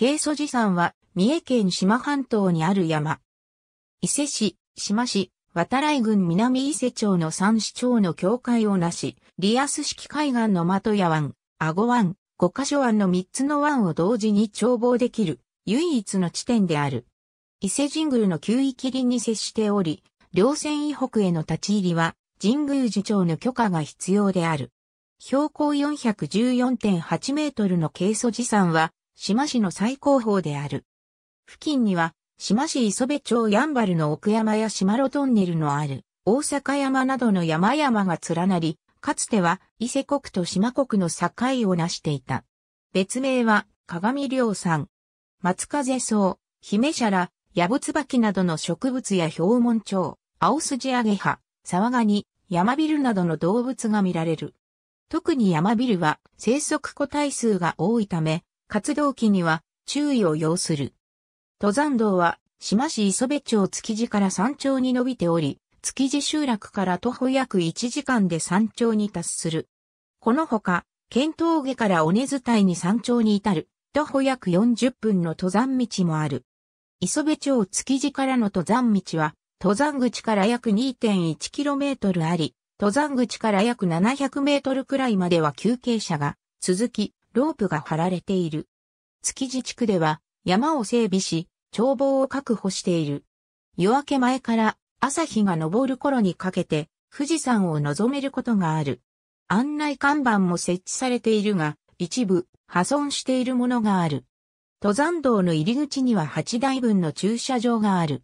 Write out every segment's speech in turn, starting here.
慶祖寺山は、三重県島半島にある山。伊勢市、島市、渡来郡南伊勢町の三市町の境界をなし、リアス式海岸の的屋湾、阿護湾、五箇所湾の三つの湾を同時に眺望できる、唯一の地点である。伊勢神宮の旧域林に接しており、両線以北への立ち入りは、神宮寺町の許可が必要である。標高414.8メートルの軽祖寺山は、志摩市の最高峰である。付近には、志摩市磯部町やんばるの奥山や島路トンネルのある、大阪山などの山々が連なり、かつては伊勢国と島国の境を成していた。別名は鏡量山。松風草、姫シャラ、ヤブツバキなどの植物や氷門鳥、青筋揚げ葉、沢ガニ、ビルなどの動物が見られる。特に山ビルは生息個体数が多いため、活動期には注意を要する。登山道は、島市磯部町築地から山頂に伸びており、築地集落から徒歩約1時間で山頂に達する。このほか、県峠から尾根伝いに山頂に至る、徒歩約40分の登山道もある。磯部町築地からの登山道は、登山口から約 2.1km あり、登山口から約 700m くらいまでは休憩者が続き、ロープが張られている。築地地区では山を整備し、眺望を確保している。夜明け前から朝日が昇る頃にかけて富士山を望めることがある。案内看板も設置されているが、一部破損しているものがある。登山道の入り口には8台分の駐車場がある。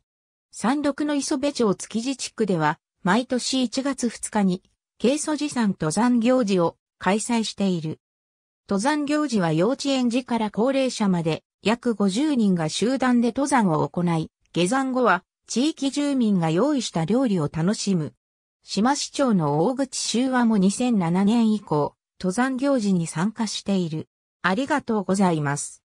山麓の磯部町築地地区では、毎年1月2日に、軽素持参登山行事を開催している。登山行事は幼稚園児から高齢者まで約50人が集団で登山を行い、下山後は地域住民が用意した料理を楽しむ。島市長の大口修和も2007年以降、登山行事に参加している。ありがとうございます。